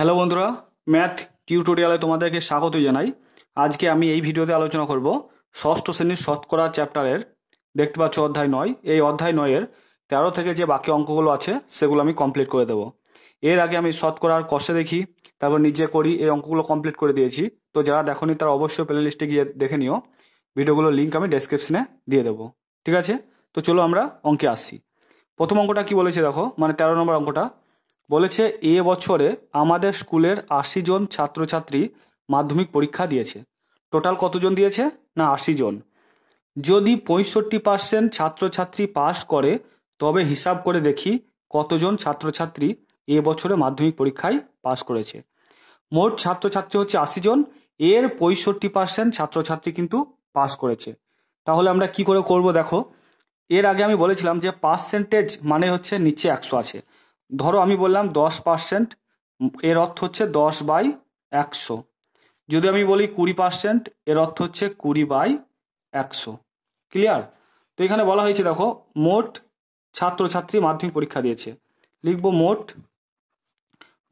Hello বন্ধুরা math টিউটোরিয়ালে তোমাদেরকে স্বাগত জানাই আজকে আমি এই ভিডিওতে আলোচনা করব ষষ্ঠ শ্রেণীর শতকরা চ্যাপ্টারের দেখতে পাচ্ছ অধ্যায় নয় এই অধ্যায় নয়ের তেরো থেকে যে বাকি অঙ্কগুলো আছে সেগুলো আমি কমপ্লিট করে দেবো এর আগে আমি শতকরার কষে দেখি তারপর নিজে করি এই অঙ্কগুলো কমপ্লিট করে দিয়েছি তো যারা দেখনি তারা অবশ্যই প্লে লিস্টে গিয়ে দেখে নিও ভিডিওগুলোর লিঙ্ক আমি ডেসক্রিপশনে দিয়ে দেবো ঠিক আছে তো চলো আমরা অঙ্কে আসছি প্রথম অঙ্কটা কি বলেছে দেখো মানে তেরো নম্বর অঙ্কটা বলেছে এ বছরে আমাদের স্কুলের আশি জন ছাত্রছাত্রী মাধ্যমিক পরীক্ষা দিয়েছে টোটাল কতজন দিয়েছে না আশি জন যদি পঁয়ষট্টি পার্সেন্ট ছাত্রছাত্রী পাস করে তবে হিসাব করে দেখি কতজন ছাত্রছাত্রী এ বছরে মাধ্যমিক পরীক্ষায় পাস করেছে মোট ছাত্রছাত্রী হচ্ছে আশি জন এর পঁয়ষট্টি পার্সেন্ট ছাত্রছাত্রী কিন্তু পাস করেছে তাহলে আমরা কি করে করব দেখো এর আগে আমি বলেছিলাম যে পার্সেন্টেজ মানে হচ্ছে নিচে একশো আছে ধরো আমি বললাম দশ পার্সেন্ট এর অর্থ হচ্ছে দশ বাই একশো যদি আমি বলি কুড়ি পার্সেন্ট এর অর্থ হচ্ছে কুড়ি বাই একশো ক্লিয়ার তো এখানে বলা হয়েছে দেখো মোট ছাত্রছাত্রী মাধ্যমিক পরীক্ষা দিয়েছে লিখব মোট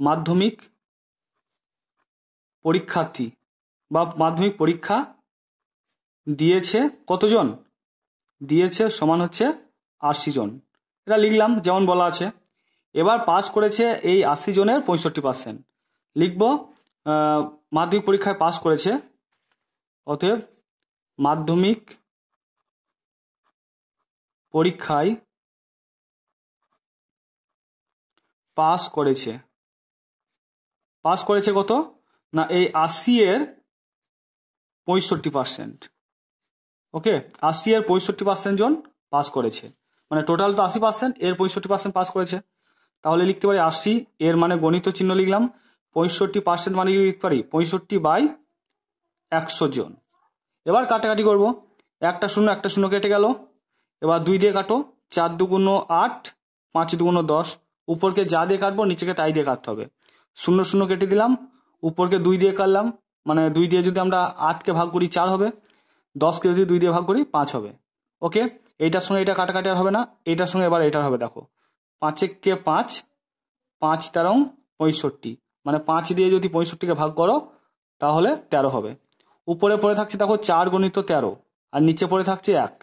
মাধ্যমিক পরীক্ষার্থী বা মাধ্যমিক পরীক্ষা দিয়েছে কতজন দিয়েছে সমান হচ্ছে আশি জন এটা লিখলাম যেমন বলা আছে এবার পাস করেছে এই আশি জনের পঁয়ষট্টি পার্সেন্ট লিখব মাধ্যমিক পরীক্ষায় পাস করেছে অতএব মাধ্যমিক পরীক্ষায় পাস করেছে পাস করেছে কত না এই আশি এর পঁয়ষট্টি পার্সেন্ট ওকে আশি এর পঁয়ষট্টি পার্সেন্ট জন পাস করেছে মানে টোটাল তো আশি পার্সেন্ট এর পঁয়ষট্টি পার্সেন্ট পাস করেছে তাহলে লিখতে পারি আশি এর মানে গণিত চিহ্ন লিখলাম পঁয়ষট্টি পার্সেন্ট মানে কি লিখতে পারি পঁয়ষট্টি বাই একশো জন এবার কাটাকাটি করব একটা শূন্য একটা শূন্য কেটে গেল এবার দুই দিয়ে কাটো চার দুগুণ আট পাঁচ দুগুণ দশ উপরকে যা দিয়ে কাটবো নিচেকে তাই দিয়ে কাটতে হবে শূন্য শূন্য কেটে দিলাম উপরকে দুই দিয়ে কাটলাম মানে দুই দিয়ে যদি আমরা আটকে ভাগ করি চার হবে দশকে যদি দুই দিয়ে ভাগ করি পাঁচ হবে ওকে এইটার সঙ্গে এটা কাটাকাটি আর হবে না এইটার সঙ্গে এবার এটার হবে দেখো পাঁচেককে পাঁচ পাঁচ তেরো পঁয়ষট্টি মানে পাঁচ দিয়ে যদি পঁয়ষট্টিকে ভাগ করো তাহলে তেরো হবে উপরে পড়ে থাকছে দেখো চার গণিত তেরো আর নিচে পড়ে থাকছে এক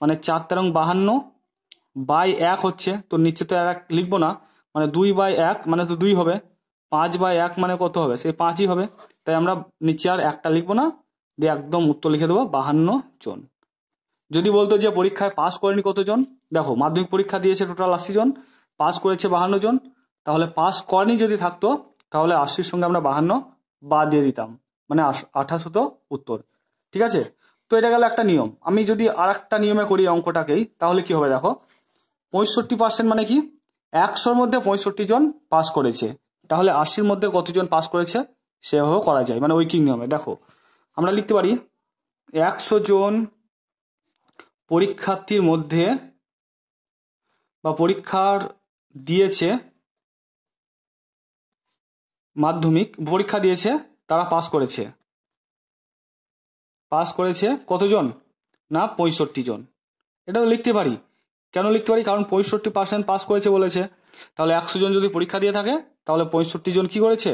মানে চার তেরো বাহান্ন বাই এক হচ্ছে তো নিচে তো এক লিখবো না মানে দুই বাই এক মানে তো দুই হবে পাঁচ বাই এক মানে কত হবে সেই পাঁচই হবে তাই আমরা নিচে আর একটা লিখবো না দিয়ে একদম উত্তর লিখে দেবো বাহান্ন জন যদি বলতো যে পরীক্ষায় পাস করেনি কতজন দেখো মাধ্যমিক পরীক্ষা দিয়েছে টোটাল আশি জন পাস করেছে বাহান্ন জন তাহলে পাস করেনি যদি থাকতো তাহলে আশির সঙ্গে আমরা বাহান্ন বাদ দিয়ে দিতাম মানে আঠাশ হতো উত্তর ঠিক আছে তো এটা গেল একটা নিয়ম আমি যদি আর একটা নিয়মে করি অঙ্কটাকেই তাহলে কি হবে দেখো পঁয়ষট্টি পার্সেন্ট মানে কি একশোর মধ্যে পঁয়ষট্টি জন পাস করেছে তাহলে আশির মধ্যে কতজন পাস করেছে সেভাবেও করা যায় মানে ওই নিয়মে দেখো আমরা লিখতে পারি একশো জন পরীক্ষার্থীর মধ্যে বা পরীক্ষার দিয়েছে মাধ্যমিক পরীক্ষা দিয়েছে তারা পাস করেছে পাস করেছে কতজন না পঁয়ষট্টি জন এটা লিখতে পারি কেন লিখতে পারি কারণ পঁয়ষট্টি পার্সেন্ট পাস করেছে বলেছে তাহলে একশো জন যদি পরীক্ষা দিয়ে থাকে তাহলে পঁয়ষট্টি জন কি করেছে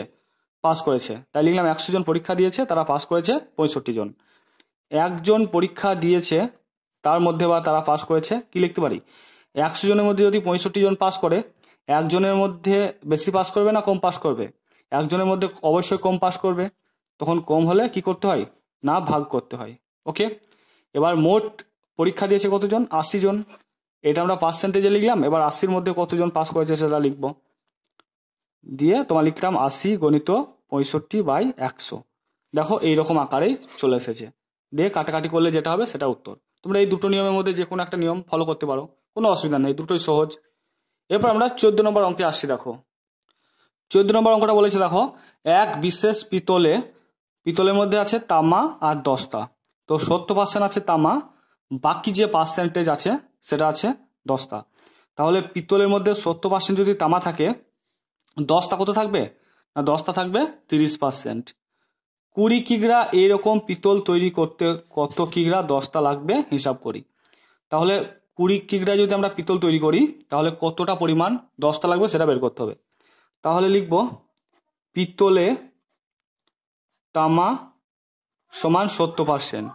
পাস করেছে তাই লিখলাম একশো জন পরীক্ষা দিয়েছে তারা পাস করেছে পঁয়ষট্টি জন একজন পরীক্ষা দিয়েছে তার মধ্যে বা তারা পাস করেছে কি লিখতে পারি একশো জনের মধ্যে যদি পঁয়ষট্টি জন পাস করে একজনের মধ্যে বেশি পাস করবে না কম পাস করবে একজনের মধ্যে অবশ্যই কম পাস করবে তখন কম হলে কি করতে হয় না ভাগ করতে হয় ওকে এবার মোট পরীক্ষা দিয়েছে কতজন আশি জন এটা আমরা পার্সেন্টেজে লিখলাম এবার আশির মধ্যে কতজন পাস করেছে সেটা লিখবো দিয়ে তোমার লিখতাম আশি গণিত পঁয়ষট্টি বাই একশো দেখো এইরকম আকারেই চলে এসেছে দিয়ে কাটাকাটি করলে যেটা হবে সেটা উত্তর তোমরা এই দুটো নিয়মের মধ্যে যে কোনো একটা নিয়ম ফলো করতে পারো কোনো অসুবিধা নেই দুটোই সহজ এরপর আমরা চোদ্দ নম্বর অঙ্কে আসছি দেখো চোদ্দ নম্বর অঙ্কটা বলেছে দেখো এক বিশেষ পিতলে পিতলের মধ্যে আছে তামা আর দস্তা তো সত্তর পার্সেন্ট আছে তামা বাকি যে পার্সেন্টেজ আছে সেটা আছে দস্তা তাহলে পিতলের মধ্যে সত্তর পার্সেন্ট যদি তামা থাকে দশটা কত থাকবে না দশটা থাকবে তিরিশ পার্সেন্ট কুড়ি কিগ্রা এরকম পিতল তৈরি করতে কত কিগ্রা দশটা লাগবে হিসাব করি তাহলে কুড়ি কিগ্রা যদি আমরা পিতল তৈরি করি তাহলে কতটা পরিমাণ দশটা লাগবে সেটা বের করতে হবে তাহলে লিখব পিতলে তামা সমান সত্তর পার্সেন্ট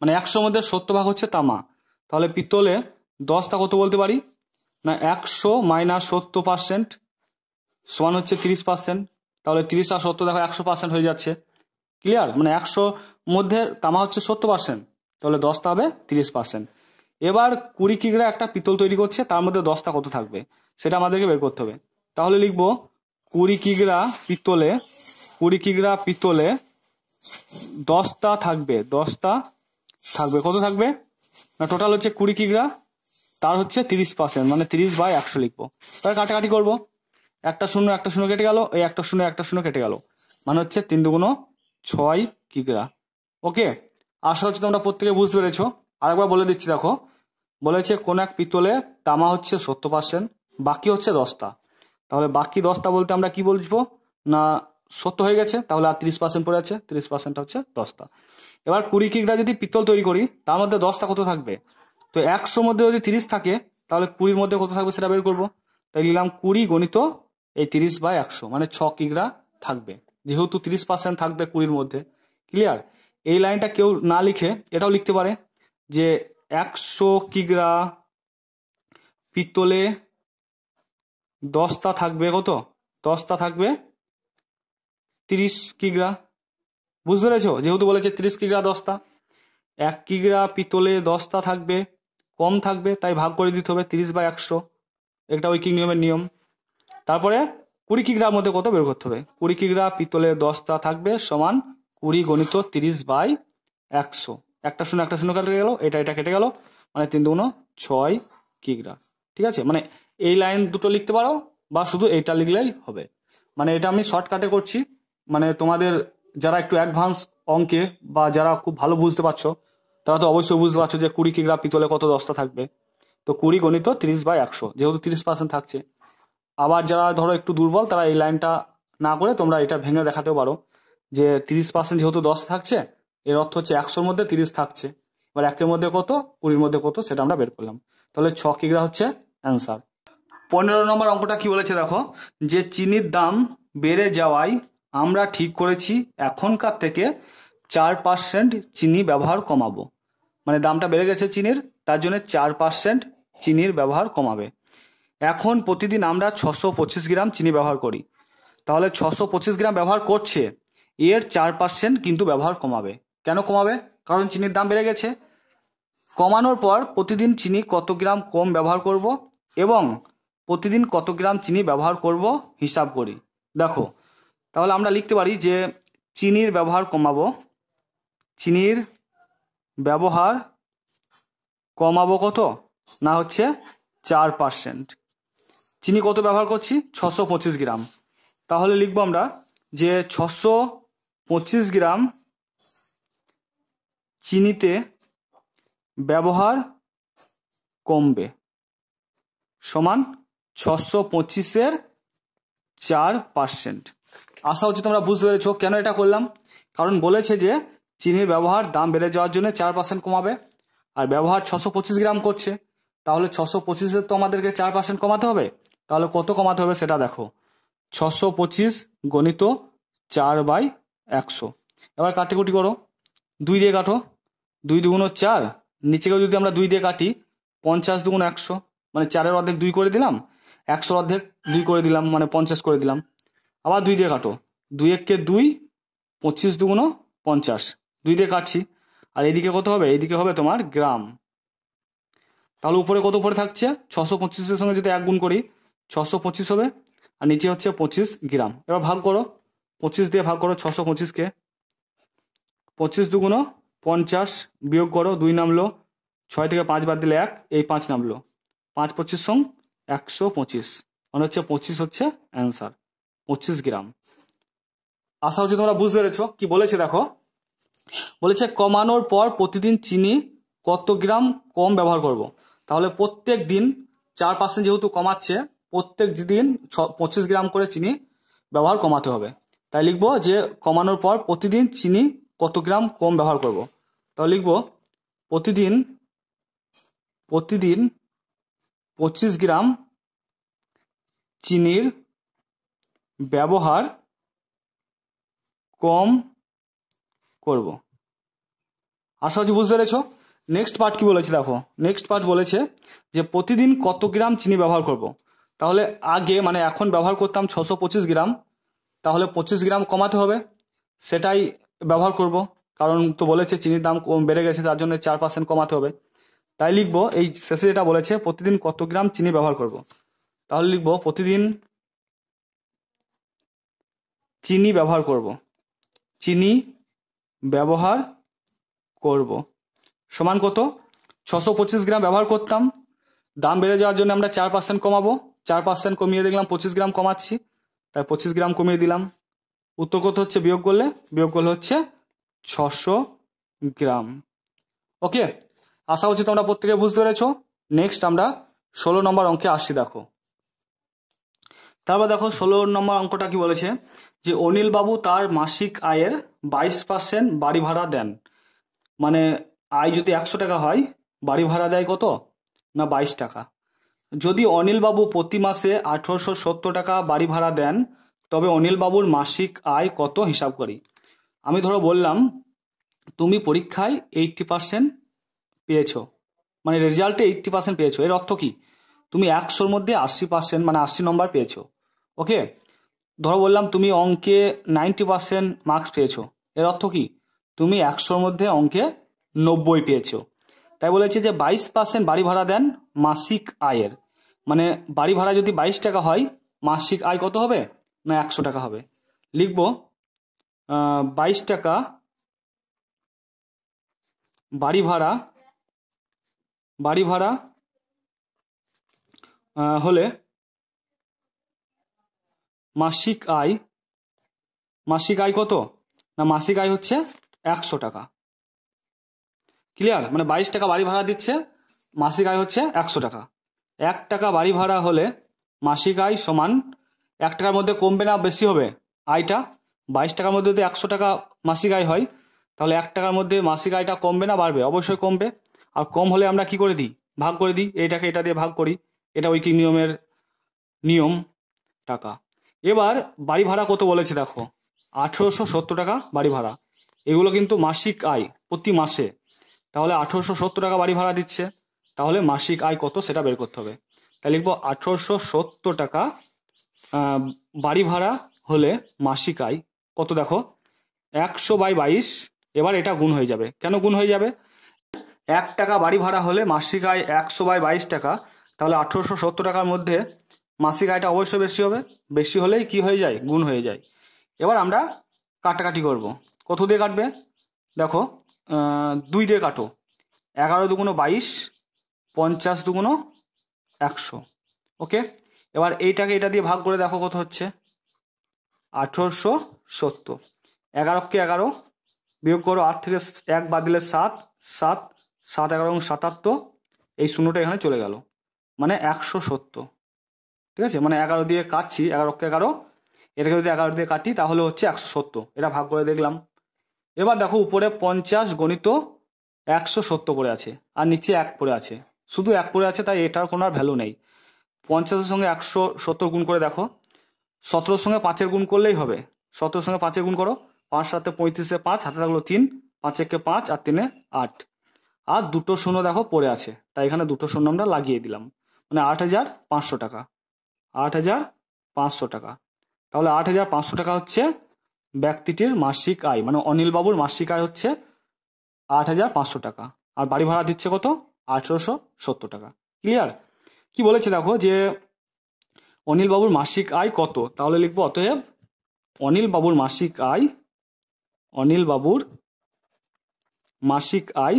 মানে একশো মধ্যে সত্তর ভাগ হচ্ছে তামা তাহলে পিতলে দশটা কত বলতে পারি না একশো মাইনাস সত্তর পার্সেন্ট সমান হচ্ছে তিরিশ পার্সেন্ট তাহলে তিরিশ আর সত্তর দেখো একশো পার্সেন্ট হয়ে যাচ্ছে ক্লিয়ার মানে একশো মধ্যে তামা হচ্ছে সত্তর পার্সেন্ট তাহলে দশটা হবে তিরিশ পার্সেন্ট এবার কুড়ি কিগ্রা একটা পিতল তৈরি করছে তার মধ্যে দশটা কত থাকবে সেটা আমাদেরকে বের করতে হবে তাহলে লিখবো কুড়ি কিগ্রা পিতলে কুড়ি কিগ্রা পিতলে দশটা থাকবে দশটা থাকবে কত থাকবে না টোটাল হচ্ছে কুড়ি কিগ্রা তার হচ্ছে তিরিশ পার্সেন্ট মানে তিরিশ বাই একশো লিখবো তাহলে কাটাকাটি করবো একটা শূন্য একটা শূন্য কেটে গেল এই একটা শূন্য একটা শূন্য কেটে গেল মানে হচ্ছে তিন দুগুণ ছয় কিকরা ওকে আশা হচ্ছে তোমরা প্রত্যেকে বুঝতে পেরেছ আরেকবার বলে দিচ্ছি দেখো বলেছে কোন এক পিতলে তামা হচ্ছে সত্তর পার্সেন্ট বাকি হচ্ছে দশটা তাহলে বাকি দশটা বলতে আমরা কি বলবো না সত্য হয়ে গেছে তাহলে আর তিরিশ পার্সেন্ট পড়ে আছে তিরিশ পার্সেন্ট হচ্ছে দশটা এবার কুড়ি কিকরা যদি পিতল তৈরি করি তার মধ্যে দশটা কত থাকবে তো একশোর মধ্যে যদি তিরিশ থাকে তাহলে কুড়ির মধ্যে কত থাকবে সেটা বের করবো তাই নিলাম কুড়ি গণিত এই তিরিশ বা একশো মানে ছ কিকরা থাকবে যেহেতু তিরিশ পার্সেন্ট থাকবে কুড়ির মধ্যে ক্লিয়ার এই লাইনটা কেউ না লিখে এটাও লিখতে পারে যে একশো কিগ্রা পিতলে দশটা থাকবে কত দশটা থাকবে তিরিশ কিগ্রা বুঝতে পেরেছ যেহেতু বলেছে তিরিশ কিগ্রা দশটা এক কিগ্রা পিতলে দশটা থাকবে কম থাকবে তাই ভাগ করে দিতে হবে তিরিশ বা একশো এটা উইকিং নিয়মের নিয়ম তারপরে কুড়ি কিগ্রার মধ্যে কত বের করতে হবে কুড়ি কিগ্রা পিতলের দশটা থাকবে সমান কুড়ি গণিত তিরিশ বাই একশো একটা শূন্য একটা শূন্য কেটে গেল এটা এটা কেটে গেল মানে তিন দুগুণ ছয় কিগ্রা ঠিক আছে মানে এই লাইন দুটো লিখতে পারো বা শুধু এইটা লিখলেই হবে মানে এটা আমি শর্টকাটে করছি মানে তোমাদের যারা একটু অ্যাডভান্স অঙ্কে বা যারা খুব ভালো বুঝতে পারছো তারা তো অবশ্যই বুঝতে পারছো যে কুড়ি কিগ্রা পিতলে কত দশটা থাকবে তো কুড়ি গণিত তিরিশ বাই একশো যেহেতু তিরিশ পার্সেন্ট থাকছে আবার যারা ধরো একটু দুর্বল তারা এই লাইনটা না করে তোমরা এটা ভেঙে দেখাতেও পারো যে তিরিশ পার্সেন্ট যেহেতু দশ থাকছে এর অর্থ হচ্ছে একশোর মধ্যে তিরিশ থাকছে এবার একের মধ্যে কত কুড়ির মধ্যে কত সেটা আমরা বের করলাম তাহলে ছ কিগ্রা হচ্ছে অ্যান্সার পনেরো নম্বর অঙ্কটা কি বলেছে দেখো যে চিনির দাম বেড়ে যাওয়ায় আমরা ঠিক করেছি এখনকার থেকে চার পার্সেন্ট চিনি ব্যবহার কমাবো মানে দামটা বেড়ে গেছে চিনির তার জন্য চার পার্সেন্ট চিনির ব্যবহার কমাবে এখন প্রতিদিন আমরা ছশো পঁচিশ গ্রাম চিনি ব্যবহার করি তাহলে ছশো পঁচিশ গ্রাম ব্যবহার করছে এর চার পার্সেন্ট কিন্তু ব্যবহার কমাবে কেন কমাবে কারণ চিনির দাম বেড়ে গেছে কমানোর পর প্রতিদিন চিনি কত গ্রাম কম ব্যবহার করব এবং প্রতিদিন কত গ্রাম চিনি ব্যবহার করব হিসাব করি দেখো তাহলে আমরা লিখতে পারি যে চিনির ব্যবহার কমাব চিনির ব্যবহার কমাবো কত না হচ্ছে চার পার্সেন্ট চিনি কত ব্যবহার করছি ছশো পঁচিশ গ্রাম তাহলে লিখবো আমরা যে ছশো পঁচিশ গ্রাম চিনিতে ব্যবহার কমবে সমান ছশো পঁচিশের চার পার্সেন্ট আশা হচ্ছে তোমরা বুঝতে পেরেছ কেন এটা করলাম কারণ বলেছে যে চিনির ব্যবহার দাম বেড়ে যাওয়ার জন্য চার পার্সেন্ট কমাবে আর ব্যবহার ছশো পঁচিশ গ্রাম করছে তাহলে ছশো পঁচিশের তো আমাদেরকে চার পার্সেন্ট কমাতে হবে তাহলে কত কমাতে হবে সেটা দেখো ছশো পঁচিশ গণিত চার বাই একশো এবার কাটিকুটি করো দুই দিয়ে কাটো দুই দুগুণ চার নিচেকেও যদি আমরা দুই দিয়ে কাটি পঞ্চাশ দুগুণ একশো মানে চারের অর্ধেক দুই করে দিলাম একশোর অর্ধেক দুই করে দিলাম মানে পঞ্চাশ করে দিলাম আবার দুই দিয়ে কাটো দুই এককে দুই পঁচিশ দুগুণ পঞ্চাশ দুই দিয়ে কাটছি আর এদিকে কত হবে এদিকে হবে তোমার গ্রাম তাহলে উপরে কত উপরে থাকছে ছশো পঁচিশের সঙ্গে যদি এক গুণ করি ছশো পঁচিশ হবে আর নিচে হচ্ছে পঁচিশ গ্রাম এবার ভাগ করো পঁচিশ দিয়ে ভাগ করো ছশো পঁচিশকে পঁচিশ দুগুণ পঞ্চাশ বিয়োগ করো দুই নামলো ছয় থেকে পাঁচ বাদ দিলে এক এই পাঁচ নামলো পাঁচ পঁচিশ সং একশো পঁচিশ মানে হচ্ছে পঁচিশ হচ্ছে অ্যান্সার পঁচিশ গ্রাম আশা হচ্ছে তোমরা বুঝতে পেরেছ কি বলেছে দেখো বলেছে কমানোর পর প্রতিদিন চিনি কত গ্রাম কম ব্যবহার করব। তাহলে প্রত্যেক দিন চার পার্সেন্ট যেহেতু কমাচ্ছে প্রত্যেক দিন ছ পঁচিশ গ্রাম করে চিনি ব্যবহার কমাতে হবে তাই লিখবো যে কমানোর পর প্রতিদিন চিনি কত গ্রাম কম ব্যবহার করব তাহলে লিখব প্রতিদিন প্রতিদিন পঁচিশ গ্রাম চিনির ব্যবহার কম করব আশা করছি বুঝতে পেরেছ নেক্সট পার্ট কি বলেছে দেখো নেক্সট পার্ট বলেছে যে প্রতিদিন কত গ্রাম চিনি ব্যবহার করব তাহলে আগে মানে এখন ব্যবহার করতাম ছশো পঁচিশ গ্রাম তাহলে পঁচিশ গ্রাম কমাতে হবে সেটাই ব্যবহার করব কারণ তো বলেছে চিনির দাম বেড়ে গেছে তার জন্য চার পার্সেন্ট কমাতে হবে তাই লিখবো এই শেষে যেটা বলেছে প্রতিদিন কত গ্রাম চিনি ব্যবহার করব তাহলে লিখবো প্রতিদিন চিনি ব্যবহার করব চিনি ব্যবহার করব সমান কত ছশো পঁচিশ গ্রাম ব্যবহার করতাম দাম বেড়ে যাওয়ার জন্য আমরা চার পার্সেন্ট কমাবো চার পার্সেন্ট কমিয়ে দেখলাম পঁচিশ গ্রাম কমাচ্ছি তাই পঁচিশ গ্রাম কমিয়ে দিলাম উত্তর কত হচ্ছে বিয়োগ করলে বিয়োগ করলে হচ্ছে ছশো গ্রাম ওকে আশা হচ্ছে তোমরা প্রত্যেকে বুঝতে পেরেছ নেক্সট আমরা ষোলো নম্বর অঙ্কে আসি দেখো তারপর দেখো ষোলো নম্বর অঙ্কটা কি বলেছে যে অনিল বাবু তার মাসিক আয়ের বাইশ পার্সেন্ট বাড়ি ভাড়া দেন মানে আয় যদি একশো টাকা হয় বাড়ি ভাড়া দেয় কত না বাইশ টাকা যদি অনিলবাবু প্রতি মাসে আঠেরোশো সত্তর টাকা বাড়ি ভাড়া দেন তবে অনিলবাবুর মাসিক আয় কত হিসাব করি আমি ধরো বললাম তুমি পরীক্ষায় এইটটি পার্সেন্ট পেয়েছ মানে রেজাল্টে এইটটি পার্সেন্ট পেয়েছো এর অর্থ কি তুমি একশোর মধ্যে আশি পার্সেন্ট মানে আশি নম্বর পেয়েছ ওকে ধরো বললাম তুমি অঙ্কে নাইনটি পার্সেন্ট মার্কস পেয়েছো এর অর্থ কি তুমি একশোর মধ্যে অঙ্কে নব্বই পেয়েছ তাই বলেছে যে বাইশ পার্সেন্ট বাড়ি ভাড়া দেন মাসিক আয়ের মানে বাড়ি ভাড়া যদি বাইশ টাকা হয় মাসিক আয় কত হবে না একশো টাকা হবে লিখব বাইশ টাকা বাড়ি ভাড়া বাড়ি ভাড়া হলে মাসিক আয় মাসিক আয় কত না মাসিক আয় হচ্ছে একশো টাকা ক্লিয়ার মানে বাইশ টাকা বাড়ি ভাড়া দিচ্ছে মাসিক আয় হচ্ছে একশো টাকা এক টাকা বাড়ি ভাড়া হলে মাসিক আয় সমান এক টাকার মধ্যে কমবে না বেশি হবে আয়টা বাইশ টাকার মধ্যে যদি একশো টাকা মাসিক আয় হয় তাহলে এক টাকার মধ্যে মাসিক আয়টা কমবে না বাড়বে অবশ্যই কমবে আর কম হলে আমরা কি করে দিই ভাগ করে দিই এইটাকে এটা দিয়ে ভাগ করি এটা ঐকিক নিয়মের নিয়ম টাকা এবার বাড়ি ভাড়া কত বলেছে দেখো আঠেরোশো সত্তর টাকা বাড়ি ভাড়া এগুলো কিন্তু মাসিক আয় প্রতি মাসে তাহলে আঠেরোশো সত্তর টাকা বাড়ি ভাড়া দিচ্ছে তাহলে মাসিক আয় কত সেটা বের করতে হবে তাই লিখবো আঠেরোশো সত্তর টাকা বাড়ি ভাড়া হলে মাসিক আয় কত দেখো একশো বাই বাইশ এবার এটা গুণ হয়ে যাবে কেন গুণ হয়ে যাবে এক টাকা বাড়ি ভাড়া হলে মাসিক আয় একশো বাই বাইশ টাকা তাহলে আঠেরোশো সত্তর টাকার মধ্যে মাসিক আয়টা অবশ্যই বেশি হবে বেশি হলেই কি হয়ে যায় গুণ হয়ে যায় এবার আমরা কাটাকাটি করব কত দিয়ে কাটবে দেখো দুই দিয়ে কাটো এগারো দুগুণো বাইশ পঞ্চাশ দুগুণো একশো ওকে এবার এইটাকে এটা দিয়ে ভাগ করে দেখো কত হচ্ছে আঠেরোশো সত্তর এগারোকে এগারো বিয়োগ করো আট থেকে এক বাদ দিলে সাত সাত সাত এগারো এবং সাতাত্তর এই শূন্যটা এখানে চলে গেল মানে একশো সত্তর ঠিক আছে মানে এগারো দিয়ে কাটছি এগারোকে এগারো এটাকে যদি এগারো দিয়ে কাটি তাহলে হচ্ছে একশো সত্তর এটা ভাগ করে দেখলাম এবার দেখো উপরে পঞ্চাশ গণিত একশো সত্তর পড়ে আছে আর নিচে এক পড়ে আছে শুধু এক পড়ে আছে তাই এটার কোনো আর ভ্যালু নেই পঞ্চাশের সঙ্গে একশো সত্তর গুণ করে দেখো সতেরোর সঙ্গে পাঁচের গুণ করলেই হবে সতেরোর সঙ্গে পাঁচের গুণ করো পাঁচ সাথে পঁয়ত্রিশে পাঁচ হাতে থাকলো তিন পাঁচ একে পাঁচ আর তিনে আট আর দুটো শূন্য দেখো পড়ে আছে তাই এখানে দুটো শূন্য আমরা লাগিয়ে দিলাম মানে আট হাজার পাঁচশো টাকা আট হাজার পাঁচশো টাকা তাহলে আট হাজার পাঁচশো টাকা হচ্ছে ব্যক্তিটির মাসিক আয় মানে অনিলবাবুর মাসিক আয় হচ্ছে আট হাজার পাঁচশো টাকা আর বাড়ি ভাড়া দিচ্ছে কত আঠেরোশো সত্তর টাকা ক্লিয়ার কি বলেছে দেখো যে অনিল বাবুর মাসিক আয় কত তাহলে লিখবো অতএব অনিল বাবুর মাসিক আয় অনিল বাবুর মাসিক আয়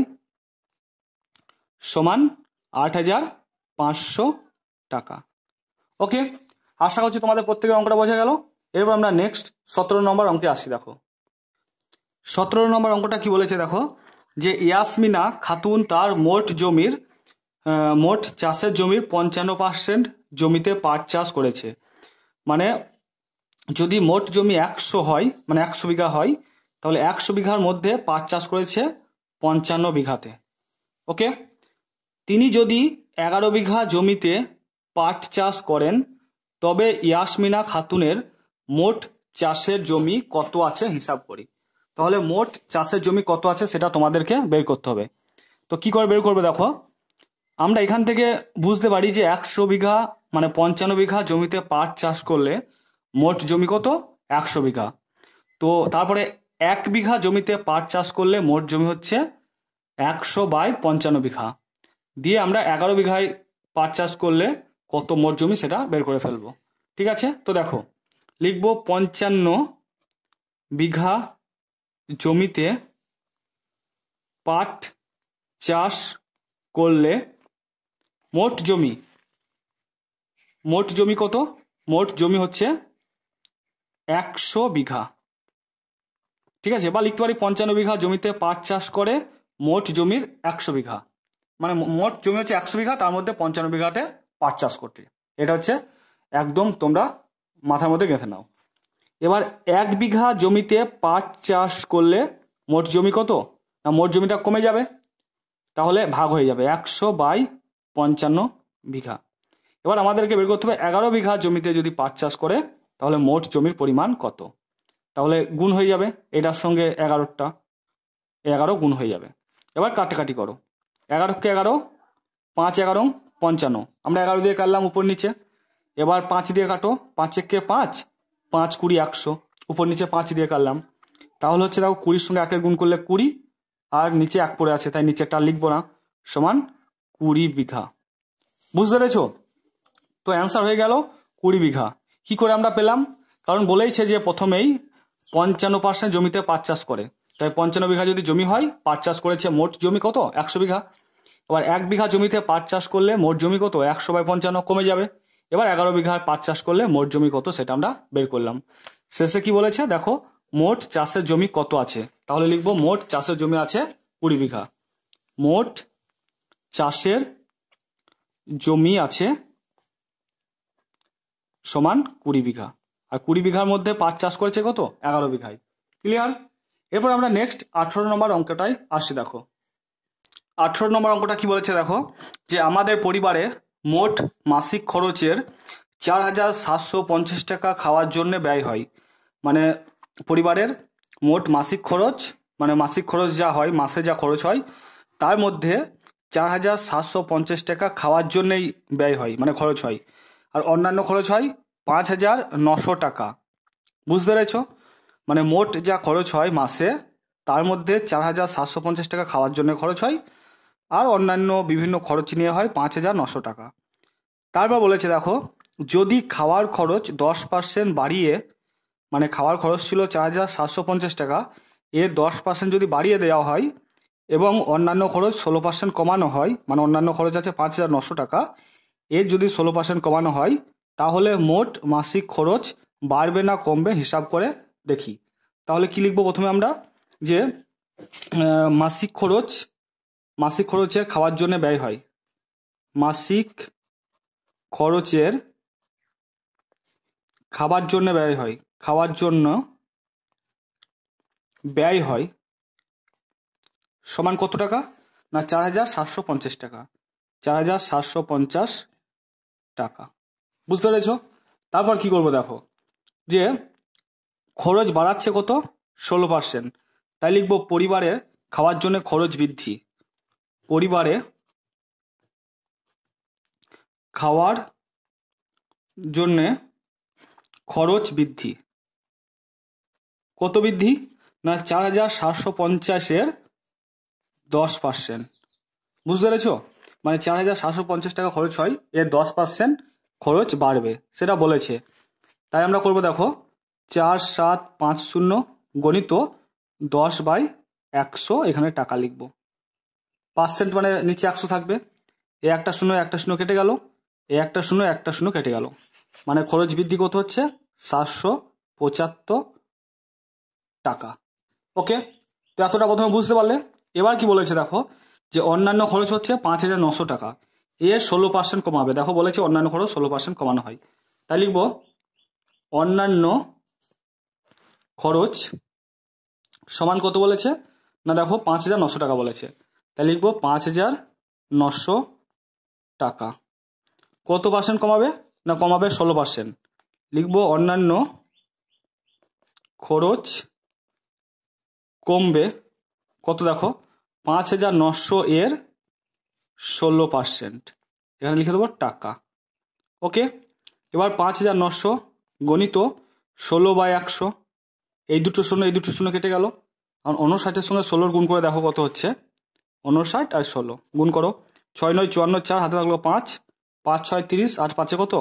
সমান আট হাজার পাঁচশো টাকা ওকে আশা করছি তোমাদের প্রত্যেকের অঙ্কটা বোঝা গেল এরপর আমরা নেক্সট সতেরো নম্বর অঙ্কে আসি দেখো সতেরো নম্বর অঙ্কটা কি বলেছে দেখো যে ইয়াসমিনা খাতুন তার মোট জমির মোট চাষের জমির পঞ্চান্ন পার্সেন্ট জমিতে পাট চাষ করেছে মানে যদি মোট জমি একশো হয় মানে একশো বিঘা হয় তাহলে একশো বিঘার মধ্যে পাট চাষ করেছে পঞ্চান্ন বিঘাতে ওকে তিনি যদি এগারো বিঘা জমিতে পাট চাষ করেন তবে ইয়াসমিনা খাতুনের মোট চাষের জমি কত আছে হিসাব করি তাহলে মোট চাষের জমি কত আছে সেটা তোমাদেরকে বের করতে হবে তো কি করে বের করবে দেখো আমরা এখান থেকে বুঝতে পারি যে একশো বিঘা মানে পঞ্চান্ন বিঘা জমিতে পাট চাষ করলে মোট জমি কত একশো বিঘা তো তারপরে এক বিঘা জমিতে পাট চাষ করলে মোট জমি হচ্ছে একশো বাই পঞ্চান্ন বিঘা দিয়ে আমরা এগারো বিঘায় পাট চাষ করলে কত মোট জমি সেটা বের করে ফেলবো ঠিক আছে তো দেখো লিখবো পঞ্চান্ন বিঘা জমিতে পাট চাষ করলে মোট জমি মোট জমি কত মোট জমি হচ্ছে একশো বিঘা ঠিক আছে বা লিখতে পারি পঞ্চান্ন বিঘা জমিতে পাট চাষ করে মোট জমির একশো বিঘা মানে মোট জমি হচ্ছে একশো বিঘা তার মধ্যে পঞ্চান্ন বিঘাতে পাট চাষ করতে এটা হচ্ছে একদম তোমরা মাথার মধ্যে গেঁথে নাও এবার এক বিঘা জমিতে পাট চাষ করলে মোট জমি কত না মোট জমিটা কমে যাবে তাহলে ভাগ হয়ে যাবে একশো বাই পঞ্চান্ন বিঘা এবার আমাদেরকে বের করতে হবে এগারো বিঘা জমিতে যদি পাট চাষ করে তাহলে মোট জমির পরিমাণ কত তাহলে গুণ হয়ে যাবে এটার সঙ্গে এগারোটা এগারো গুণ হয়ে যাবে এবার কাটাকাটি করো এগারোকে এগারো পাঁচ এগারো পঞ্চান্ন আমরা এগারো দিয়ে কাটলাম উপর নিচে এবার পাঁচ দিয়ে কাটো পাঁচ পাঁচেককে পাঁচ পাঁচ কুড়ি একশো উপর নিচে পাঁচ দিয়ে কাটলাম তাহলে হচ্ছে দেখো কুড়ির সঙ্গে একের গুণ করলে কুড়ি আর নিচে এক পড়ে আছে তাই নিচেরটা লিখবো না সমান কুড়ি বিঘা বুঝতে পেরেছ তো অ্যান্সার হয়ে গেল কুড়ি বিঘা কি করে আমরা পেলাম কারণ বলেইছে যে প্রথমেই পঞ্চান্ন পার্সেন্ট জমিতে পাট চাষ করে তাই পঞ্চান্ন বিঘা যদি জমি হয় পাট চাষ করেছে মোট জমি কত একশো বিঘা এবার এক বিঘা জমিতে পাট চাষ করলে মোট জমি কত একশো বাই পঞ্চান্ন কমে যাবে এবার এগারো বিঘা পাট চাষ করলে মোট জমি কত সেটা আমরা বের করলাম শেষে কি বলেছে দেখো মোট চাষের জমি কত আছে তাহলে লিখবো মোট চাষের জমি আছে কুড়ি বিঘা মোট চাষের জমি আছে সমান কুড়ি বিঘা আর কুড়ি বিঘার মধ্যে পাট চাষ করেছে কত এগারো বিঘায় ক্লিয়ার এরপর আমরা নেক্সট আঠেরো নম্বর অঙ্কটাই আসি দেখো আঠেরো নম্বর অঙ্কটা কি বলেছে দেখো যে আমাদের পরিবারে মোট মাসিক খরচের চার হাজার সাতশো পঞ্চাশ টাকা খাওয়ার জন্যে ব্যয় হয় মানে পরিবারের মোট মাসিক খরচ মানে মাসিক খরচ যা হয় মাসে যা খরচ হয় তার মধ্যে চার হাজার সাতশো পঞ্চাশ টাকা খাওয়ার জন্যেই ব্যয় হয় মানে খরচ হয় আর অন্যান্য খরচ হয় পাঁচ হাজার নশো টাকা বুঝতে পেরেছ মানে মোট যা খরচ হয় মাসে তার মধ্যে চার হাজার সাতশো পঞ্চাশ টাকা খাওয়ার জন্য খরচ হয় আর অন্যান্য বিভিন্ন খরচ নিয়ে হয় পাঁচ হাজার নশো টাকা তারপর বলেছে দেখো যদি খাওয়ার খরচ দশ পার্সেন্ট বাড়িয়ে মানে খাওয়ার খরচ ছিল চার হাজার সাতশো পঞ্চাশ টাকা এর দশ পার্সেন্ট যদি বাড়িয়ে দেওয়া হয় এবং অন্যান্য খরচ ষোলো পার্সেন্ট কমানো হয় মানে অন্যান্য খরচ আছে পাঁচ হাজার নশো টাকা এর যদি ষোলো পার্সেন্ট কমানো হয় তাহলে মোট মাসিক খরচ বাড়বে না কমবে হিসাব করে দেখি তাহলে কি লিখবো প্রথমে আমরা যে মাসিক খরচ মাসিক খরচের খাওয়ার জন্য ব্যয় হয় মাসিক খরচের খাবার জন্য ব্যয় হয় খাওয়ার জন্য ব্যয় হয় সমান কত টাকা না চার হাজার সাতশো পঞ্চাশ টাকা চার হাজার সাতশো পঞ্চাশ টাকা বুঝতে পেরেছ তারপর কি করবো দেখো যে খরচ বাড়াচ্ছে কত ষোলো পার্সেন্ট তাই লিখবো পরিবারের খাওয়ার জন্য খরচ বৃদ্ধি পরিবারে খাওয়ার জন্যে খরচ বৃদ্ধি কত বৃদ্ধি না চার হাজার সাতশো পঞ্চাশের দশ পার্সেন্ট বুঝতে পেরেছ মানে চার হাজার সাতশো পঞ্চাশ টাকা খরচ হয় এর দশ পার্সেন্ট খরচ বাড়বে সেটা বলেছে তাই আমরা করব দেখো চার সাত পাঁচ শূন্য গণিত দশ বাই একশো এখানে টাকা লিখবো পার্সেন্ট মানে নিচে একশো থাকবে এ একটা শূন্য একটা শূন্য কেটে গেল এ একটা শূন্য একটা শূন্য কেটে গেল মানে খরচ বৃদ্ধি কত হচ্ছে সাতশো পঁচাত্তর টাকা ওকে তো এতটা প্রথমে বুঝতে পারলে এবার কি বলেছে দেখো যে অন্যান্য খরচ হচ্ছে পাঁচ হাজার নশো টাকা এ ষোলো পার্সেন্ট কমাবে দেখো বলেছে অন্যান্য খরচ ষোলো পার্সেন্ট কমানো হয় তাই লিখব অন্যান্য খরচ সমান কত বলেছে না দেখো পাঁচ হাজার নশো টাকা বলেছে তাহলে লিখবো পাঁচ হাজার নশো টাকা কত পার্সেন্ট কমাবে না কমাবে ষোলো পার্সেন্ট লিখবো অন্যান্য খরচ কমবে কত দেখো পাঁচ হাজার নশো এর ষোলো পার্সেন্ট এখানে লিখে দেবো টাকা ওকে এবার পাঁচ হাজার নশো গণিত ষোলো বাই একশো এই দুটো শূন্য এই দুটো শূন্য কেটে গেল আর অন্য ষাটের সঙ্গে ষোলোর গুণ করে দেখো কত হচ্ছে উনষাট আর ষোলো গুণ করো ছয় নয় চুয়ান্ন চার হাতে থাকলো পাঁচ পাঁচ ছয় তিরিশ আট পাঁচে কত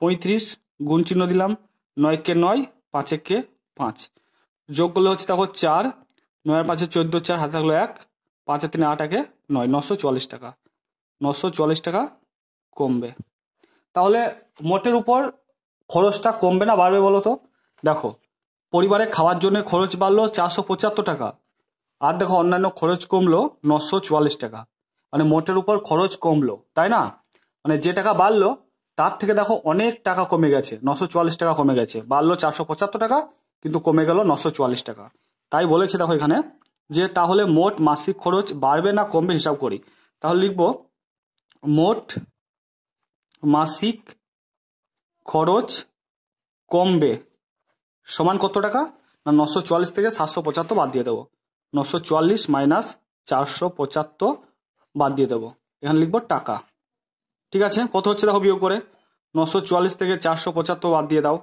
পঁয়ত্রিশ গুণ চিহ্ন দিলাম নয় কে নয় কে পাঁচ যোগ করলে হচ্ছে দেখো চার নয় পাঁচে চোদ্দো চার হাতে থাকলো এক পাঁচে তিনে আট একে নয় নশো চুয়াল্লিশ টাকা নশো চুয়াল্লিশ টাকা কমবে তাহলে মোটের উপর খরচটা কমবে না বাড়বে বলো তো দেখো পরিবারে খাওয়ার জন্য খরচ বাড়লো চারশো পঁচাত্তর টাকা আর দেখো অন্যান্য খরচ কমলো নশো চুয়াল্লিশ টাকা মানে মোটের উপর খরচ কমলো তাই না মানে যে টাকা বাড়লো তার থেকে দেখো অনেক টাকা কমে গেছে নশো চুয়াল্লিশ টাকা কমে গেছে বাড়লো চারশো পঁচাত্তর টাকা কিন্তু কমে গেল নশো চুয়াল্লিশ টাকা তাই বলেছে দেখো এখানে যে তাহলে মোট মাসিক খরচ বাড়বে না কমবে হিসাব করি তাহলে লিখবো মোট মাসিক খরচ কমবে সমান কত টাকা না নশো চুয়াল্লিশ থেকে সাতশো পঁচাত্তর বাদ দিয়ে দেবো নশো চুয়াল্লিশ মাইনাস চারশো পঁচাত্তর বাদ দিয়ে দেবো এখানে লিখবো টাকা ঠিক আছে কত হচ্ছে দেখো বিয়োগ করে নশো চুয়াল্লিশ থেকে চারশো পঁচাত্তর বাদ দিয়ে দাও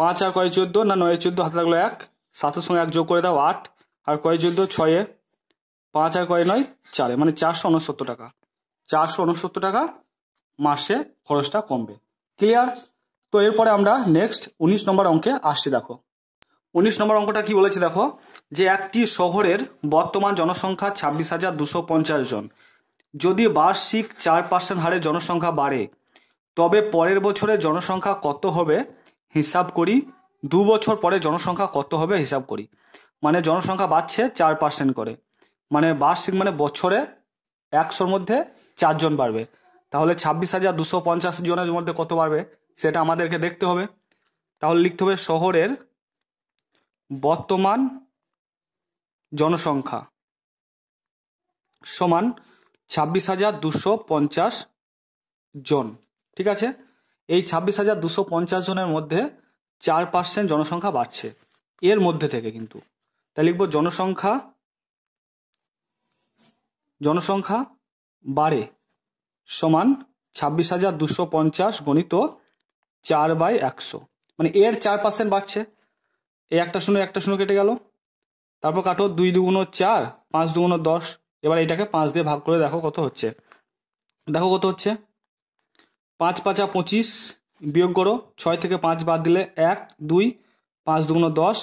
পাঁচ আর কয় চোদ্দ না নয় চোদ্দো হাতে লাগলো এক সাতের সঙ্গে এক যোগ করে দাও আট আর কয় চোদ্দো ছয়ে পাঁচ আর কয় নয় চারে মানে চারশো উনসত্তর টাকা চারশো উনসত্তর টাকা মাসে খরচটা কমবে ক্লিয়ার তো এরপরে আমরা নেক্সট উনিশ নম্বর অঙ্কে আসছি দেখো উনিশ নম্বর অঙ্কটা কি বলেছে দেখো যে একটি শহরের বর্তমান জনসংখ্যা ছাব্বিশ হাজার দুশো পঞ্চাশ জন যদি বার্ষিক চার পার্সেন্ট হারে জনসংখ্যা বাড়ে তবে পরের বছরে জনসংখ্যা কত হবে হিসাব করি দু বছর পরে জনসংখ্যা কত হবে হিসাব করি মানে জনসংখ্যা বাড়ছে চার পার্সেন্ট করে মানে বার্ষিক মানে বছরে একশোর মধ্যে চারজন বাড়বে তাহলে ছাব্বিশ হাজার দুশো পঞ্চাশ জনের মধ্যে কত বাড়বে সেটা আমাদেরকে দেখতে হবে তাহলে লিখতে হবে শহরের বর্তমান জনসংখ্যা সমান ছাব্বিশ হাজার দুশো পঞ্চাশ জন ঠিক আছে এই ছাব্বিশ হাজার দুশো পঞ্চাশ জনের মধ্যে চার পার্সেন্ট জনসংখ্যা বাড়ছে এর মধ্যে থেকে কিন্তু তাই লিখবো জনসংখ্যা জনসংখ্যা বাড়ে সমান ছাব্বিশ হাজার দুশো পঞ্চাশ গণিত চার বাই একশো মানে এর চার পার্সেন্ট বাড়ছে এই একটা শূন্য একটা শূন্য কেটে গেল তারপর কাটো দুই দুগুণ চার পাঁচ দুগুণ দশ এবার এটাকে পাঁচ দিয়ে ভাগ করে দেখো কত হচ্ছে দেখো কত হচ্ছে পাঁচ পাঁচা পঁচিশ বিয়োগ করো ছয় থেকে পাঁচ বাদ দিলে এক দুই পাঁচ দুগুণ দশ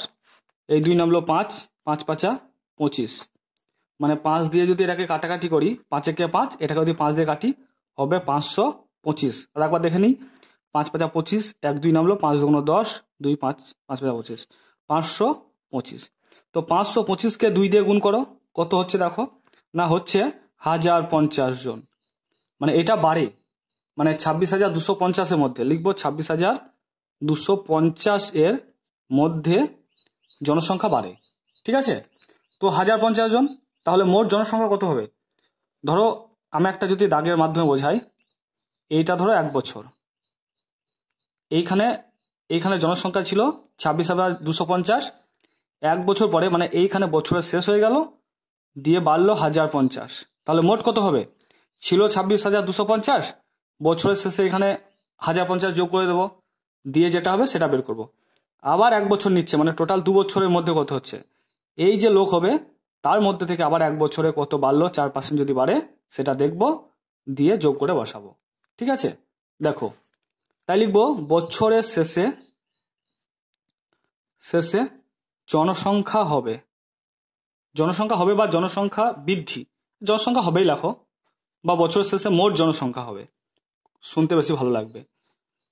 এই দুই নামলো পাঁচ পাঁচ পাঁচা পঁচিশ মানে পাঁচ দিয়ে যদি এটাকে কাটাকাটি করি পাঁচেকে পাঁচ এটাকে যদি পাঁচ দিয়ে কাটি হবে পাঁচশো পঁচিশ আর একবার দেখে নিই পাঁচ পাঁচা পঁচিশ এক দুই নামলো পাঁচ দুগুণ দশ দুই পাঁচ পাঁচ পাঁচা পঁচিশ পাঁচশো পঁচিশ তো পাঁচশো পঁচিশকে দুই দিয়ে গুণ করো কত হচ্ছে দেখো না হচ্ছে হাজার পঞ্চাশ জন মানে এটা বাড়ে মানে ছাব্বিশ হাজার দুশো পঞ্চাশের মধ্যে লিখবো ছাব্বিশ হাজার দুশো পঞ্চাশ এর মধ্যে জনসংখ্যা বাড়ে ঠিক আছে তো হাজার পঞ্চাশ জন তাহলে মোট জনসংখ্যা কত হবে ধরো আমি একটা যদি দাগের মাধ্যমে বোঝাই এইটা ধরো এক বছর এইখানে এইখানে জনসংখ্যা ছিল ছাব্বিশ হাজার দুশো পঞ্চাশ এক বছর পরে মানে এইখানে বছরের শেষ হয়ে গেল দিয়ে বাড়লো হাজার পঞ্চাশ তাহলে মোট কত হবে ছিল ছাব্বিশ হাজার দুশো পঞ্চাশ বছরের শেষে এখানে হাজার পঞ্চাশ যোগ করে দেবো দিয়ে যেটা হবে সেটা বের করব আবার এক বছর নিচ্ছে মানে টোটাল দু বছরের মধ্যে কত হচ্ছে এই যে লোক হবে তার মধ্যে থেকে আবার এক বছরে কত বাড়লো চার পার্সেন্ট যদি বাড়ে সেটা দেখব দিয়ে যোগ করে বসাবো ঠিক আছে দেখো তাই লিখবো বছরের শেষে শেষে জনসংখ্যা হবে জনসংখ্যা হবে বা জনসংখ্যা বৃদ্ধি জনসংখ্যা হবেই লাখো বা বছরের শেষে মোট জনসংখ্যা হবে শুনতে বেশি ভালো লাগবে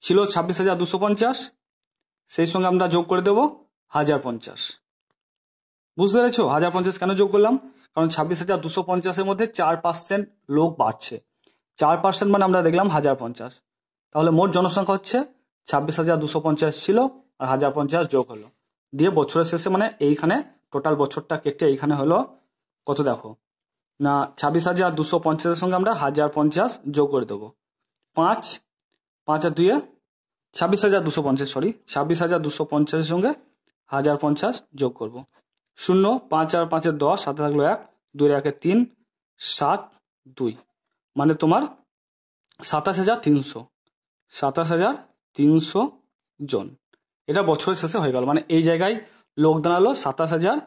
ছিল ছাব্বিশ হাজার দুশো পঞ্চাশ সেই সঙ্গে আমরা যোগ করে দেব হাজার পঞ্চাশ বুঝতে পেরেছো হাজার পঞ্চাশ কেন যোগ করলাম কারণ ছাব্বিশ হাজার দুশো পঞ্চাশের মধ্যে চার পার্সেন্ট লোক বাড়ছে চার পার্সেন্ট মানে আমরা দেখলাম হাজার পঞ্চাশ তাহলে মোট জনসংখ্যা হচ্ছে ছাব্বিশ হাজার দুশো পঞ্চাশ ছিল আর হাজার পঞ্চাশ যোগ হলো দিয়ে বছরের শেষে মানে এইখানে টোটাল বছরটা কেটে এইখানে হলো কত দেখো না ছাব্বিশ হাজার দুশো পঞ্চাশের সঙ্গে আমরা হাজার পঞ্চাশ যোগ করে দেবো পাঁচ পাঁচ আর দুয়ে ছাব্বিশ হাজার দুশো পঞ্চাশ সরি ছাব্বিশ হাজার দুশো পঞ্চাশের সঙ্গে হাজার পঞ্চাশ যোগ করব শূন্য পাঁচ আর পাঁচের দশ সাথে থাকলো এক দুই একে তিন সাত দুই মানে তোমার সাতাশ হাজার তিনশো সাতাশ হাজার তিনশো জন এটা বছরের শেষে হয়ে গেল মানে এই জায়গায় লোক দাঁড়ালো সাতাশ হাজার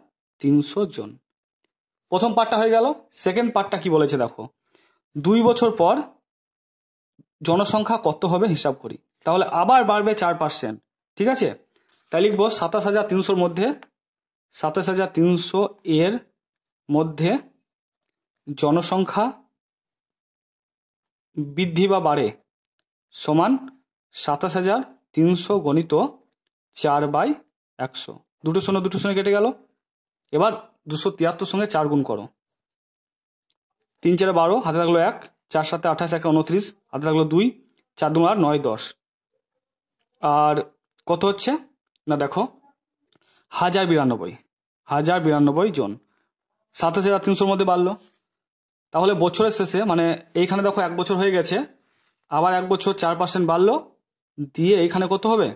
তিনশো জন প্রথম পার্টটা হয়ে গেল সেকেন্ড পার্টটা কি বলেছে দেখো দুই বছর পর জনসংখ্যা কত হবে হিসাব করি তাহলে আবার বাড়বে চার পার্সেন্ট ঠিক আছে তাই লিখবো সাতাশ হাজার তিনশোর মধ্যে সাতাশ হাজার তিনশো এর মধ্যে জনসংখ্যা বৃদ্ধি বা বাড়ে সমান সাতাশ হাজার তিনশো গণিত চার বাই একশো দুটো শূন্য দুটো শূন্য কেটে গেল এবার দুশো তিয়াত্তর সঙ্গে চার গুণ করো তিন চারে বারো হাতে থাকলো এক চার সাথে আঠাশ একে উনত্রিশ হাতে থাকলো দুই চার দু আর নয় দশ আর কত হচ্ছে না দেখো হাজার বিরানব্বই হাজার বিরানব্বই জন সাতাশ হাজার তিনশোর মধ্যে বাড়লো তাহলে বছরের শেষে মানে এইখানে দেখো এক বছর হয়ে গেছে আবার এক বছর চার পার্সেন্ট বাড়লো দিয়ে এইখানে কত হবে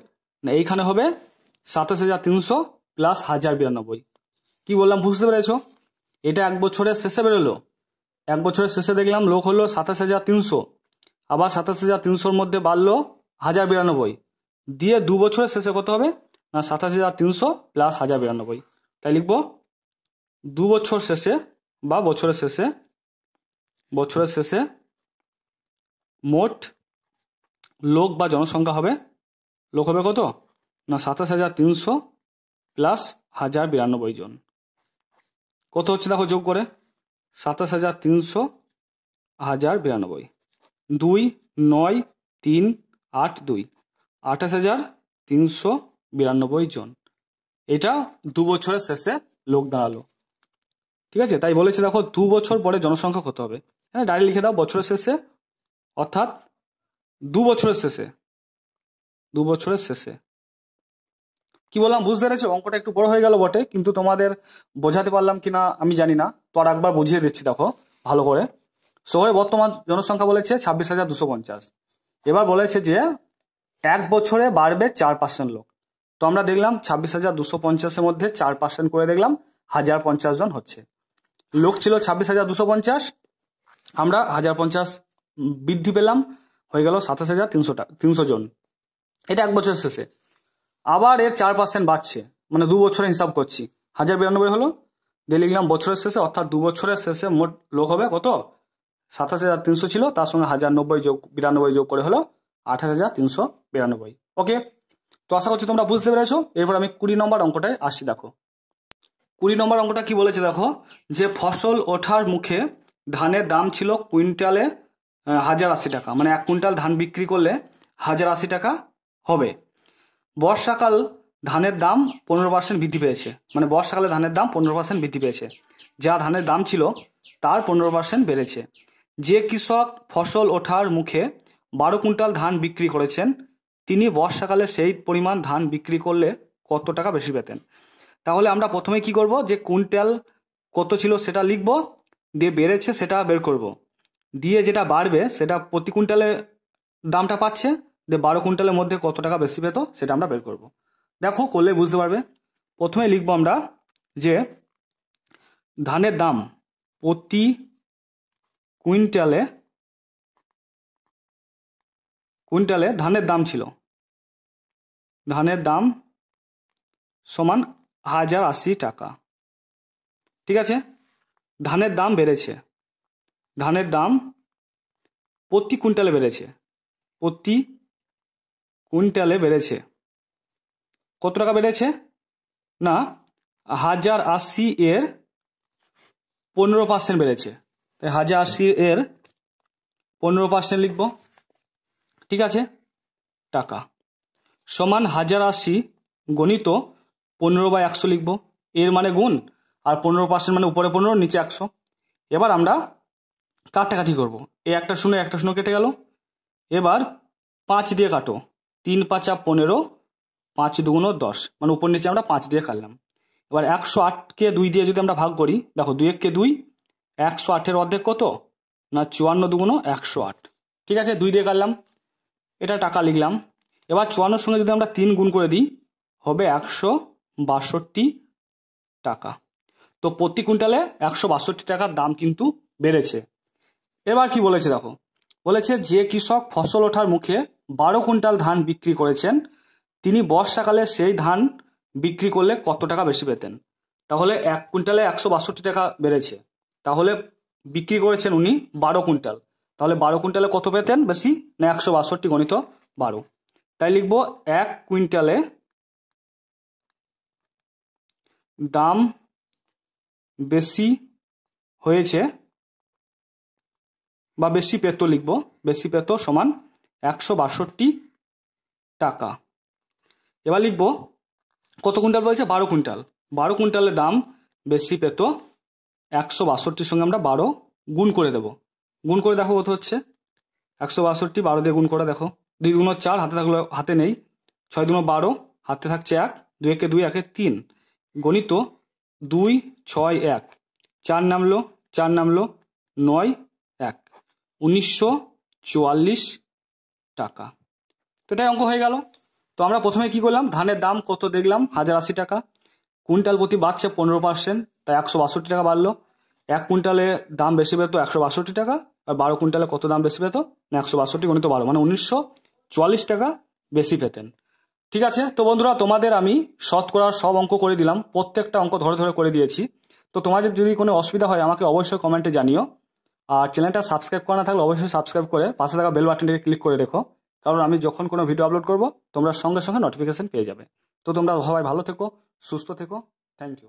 না এইখানে হবে সাতাশ হাজার তিনশো প্লাস হাজার বিরানব্বই কি বললাম বুঝতে পেরেছ এটা এক বছরের শেষে বেরোলো এক বছরের শেষে দেখলাম লোক হলো সাতাশ হাজার তিনশো আবার সাতাশ হাজার তিনশোর মধ্যে বাড়লো হাজার বিরানব্বই দিয়ে দু বছরের শেষে কত হবে না সাতাশ হাজার তিনশো প্লাস হাজার বিরানব্বই তাই লিখব দু বছর শেষে বা বছরের শেষে বছরের শেষে মোট লোক বা জনসংখ্যা হবে লোক হবে কত না সাতাশ হাজার তিনশো প্লাস হাজার বিরানব্বই জন কত হচ্ছে দেখো যোগ করে সাতাশ হাজার তিনশো হাজার বিরানব্বই দুই নয় তিন আট দুই আঠাশ হাজার তিনশো বিরানব্বই জন এটা দু বছরের শেষে লোক দাঁড়ালো ঠিক আছে তাই বলেছে দেখো দু বছর পরে জনসংখ্যা কত হবে হ্যাঁ ডায়েরি লিখে দাও বছরের শেষে অর্থাৎ দু বছরের শেষে দু বছরের শেষে কি বললাম বুঝতে পেরেছো অঙ্কটা একটু বড় হয়ে গেল বটে কিন্তু তোমাদের বোঝাতে পারলাম কিনা আমি জানি না তো আর একবার বুঝিয়ে দিচ্ছি দেখো ভালো করে শহরে বর্তমান জনসংখ্যা বলেছে ছাব্বিশ হাজার দুশো পঞ্চাশ এবার বলেছে যে এক বছরে বাড়বে চার পার্সেন্ট লোক তো আমরা দেখলাম ছাব্বিশ হাজার দুশো পঞ্চাশের মধ্যে চার পার্সেন্ট করে দেখলাম হাজার পঞ্চাশ জন হচ্ছে লোক ছিল ছাব্বিশ হাজার দুশো পঞ্চাশ আমরা হাজার পঞ্চাশ বৃদ্ধি পেলাম হয়ে গেল সাতাশ হাজার তিনশো টাকা তিনশো জন এটা এক বছর শেষে আবার এর চার পার্সেন্ট বাড়ছে মানে দু বছরের হিসাব করছি হাজার বিরানব্বই হলো দিয়ে লিখলাম বছরের শেষে অর্থাৎ দু বছরের শেষে মোট লোক হবে কত সাতাশ হাজার তিনশো ছিল তার সঙ্গে হাজার নব্বই যোগ বিরানব্বই যোগ করে হলো আঠাশ হাজার তিনশো বিরানব্বই ওকে তো আশা করছি তোমরা বুঝতে পেরেছো এরপর আমি কুড়ি নম্বর অঙ্কটায় আসছি দেখো কুড়ি নম্বর অঙ্কটা কি বলেছে দেখো যে ফসল ওঠার মুখে ধানের দাম ছিল কুইন্টালে হাজার আশি টাকা মানে এক কুইন্টাল ধান বিক্রি করলে হাজার আশি টাকা হবে বর্ষাকাল ধানের দাম পনেরো পার্সেন্ট বৃদ্ধি পেয়েছে মানে বর্ষাকালে ধানের দাম পনেরো পার্সেন্ট বৃদ্ধি পেয়েছে যা ধানের দাম ছিল তার পনেরো পার্সেন্ট বেড়েছে যে কৃষক ফসল ওঠার মুখে বারো কুইন্টাল ধান বিক্রি করেছেন তিনি বর্ষাকালে সেই পরিমাণ ধান বিক্রি করলে কত টাকা বেশি পেতেন তাহলে আমরা প্রথমে কি করব যে কুইন্টাল কত ছিল সেটা লিখব দিয়ে বেড়েছে সেটা বের করব দিয়ে যেটা বাড়বে সেটা প্রতি কুইন্টালে দামটা পাচ্ছে যে বারো কুইন্টালের মধ্যে কত টাকা বেশি পেতো সেটা আমরা বের করব দেখো করলে বুঝতে পারবে প্রথমে লিখবো আমরা যে ধানের দাম প্রতি কুইন্টালে কুইন্টালে ধানের দাম ছিল ধানের দাম সমান হাজার আশি টাকা ঠিক আছে ধানের দাম বেড়েছে ধানের দাম প্রতি কুইন্টালে বেড়েছে প্রতি কুইন্টালে বেড়েছে কত টাকা বেড়েছে না হাজার আশি এর পনেরো পার্সেন্ট বেড়েছে তাই হাজার আশি এর পনেরো পার্সেন্ট লিখব ঠিক আছে টাকা সমান হাজার আশি গণিত পনেরো বা একশো লিখব এর মানে গুণ আর পনেরো পার্সেন্ট মানে উপরে পনেরো নিচে একশো এবার আমরা কাটাকাটি করব এই একটা শুনে একটা শূন্য কেটে গেল এবার পাঁচ দিয়ে কাটো তিন পাঁচা পনেরো পাঁচ দুগুণো দশ মানে উপর নিচে আমরা পাঁচ দিয়ে কাটলাম এবার একশো আটকে দুই দিয়ে যদি আমরা ভাগ করি দেখো দুই এককে দুই একশো আটের অর্ধেক কত না চুয়ান্ন দুগুণো একশো আট ঠিক আছে দুই দিয়ে কাটলাম এটা টাকা লিখলাম এবার চুয়ান্নর সঙ্গে যদি আমরা তিন গুণ করে দিই হবে একশো বাষট্টি টাকা তো প্রতি কুইন্টালে একশো বাষট্টি টাকার দাম কিন্তু বেড়েছে এবার কি বলেছে দেখো বলেছে যে কৃষক ফসল ওঠার মুখে বারো কুইন্টাল ধান বিক্রি করেছেন তিনি বর্ষাকালে সেই ধান বিক্রি করলে কত টাকা বেশি পেতেন তাহলে এক কুইন্টালে একশো বাষট্টি টাকা বেড়েছে তাহলে বিক্রি করেছেন উনি বারো কুইন্টাল তাহলে বারো কুইন্টালে কত পেতেন বেশি না একশো বাষট্টি গণিত বারো তাই লিখব এক কুইন্টালে দাম বেশি হয়েছে বা বেশি পেতো লিখব বেশি পেতো সমান একশো বাষট্টি টাকা এবার লিখব কত কুইন্টাল বলছে বারো কুইন্টাল বারো কুইন্টালের দাম বেশি পেতো একশো বাষট্টির সঙ্গে আমরা বারো গুণ করে দেব গুণ করে দেখো কত হচ্ছে একশো বাষট্টি বারো দিয়ে গুণ করে দেখো দুই দুগুণ চার হাতে থাকলো হাতে নেই ছয় দুগুণ বারো হাতে থাকছে এক দুই একে দুই একে তিন গণিত দুই ছয় এক চার নামলো চার নামলো নয় উনিশশো চুয়াল্লিশ টাকা তো এটাই অঙ্ক হয়ে গেল তো আমরা প্রথমে কি করলাম ধানের দাম কত দেখলাম হাজার আশি টাকা কুইন্টাল প্রতি বাড়ছে পনেরো পার্সেন্ট তাই একশো বাষট্টি টাকা বাড়লো এক কুইন্টালে দাম বেশি পেতো একশো বাষট্টি টাকা আর বারো কুইন্টালে কত দাম বেশি পেতো না একশো বাষট্টি গণিত বারো মানে উনিশশো চুয়াল্লিশ টাকা বেশি পেতেন ঠিক আছে তো বন্ধুরা তোমাদের আমি শতকরা সব অঙ্ক করে দিলাম প্রত্যেকটা অঙ্ক ধরে ধরে করে দিয়েছি তো তোমাদের যদি কোনো অসুবিধা হয় আমাকে অবশ্যই কমেন্টে জানিও আর চ্যানেলটা সাবস্ক্রাইব করা না থাকলে অবশ্যই সাবস্ক্রাইব করে পাশে থাকা বেল বাটনটিকে ক্লিক করে রেখো কারণ আমি যখন কোনো ভিডিও আপলোড করব তোমরা সঙ্গে সঙ্গে নোটিফিকেশান পেয়ে যাবে তো তোমরা সবাই ভালো থেকো সুস্থ থেকো থ্যাংক ইউ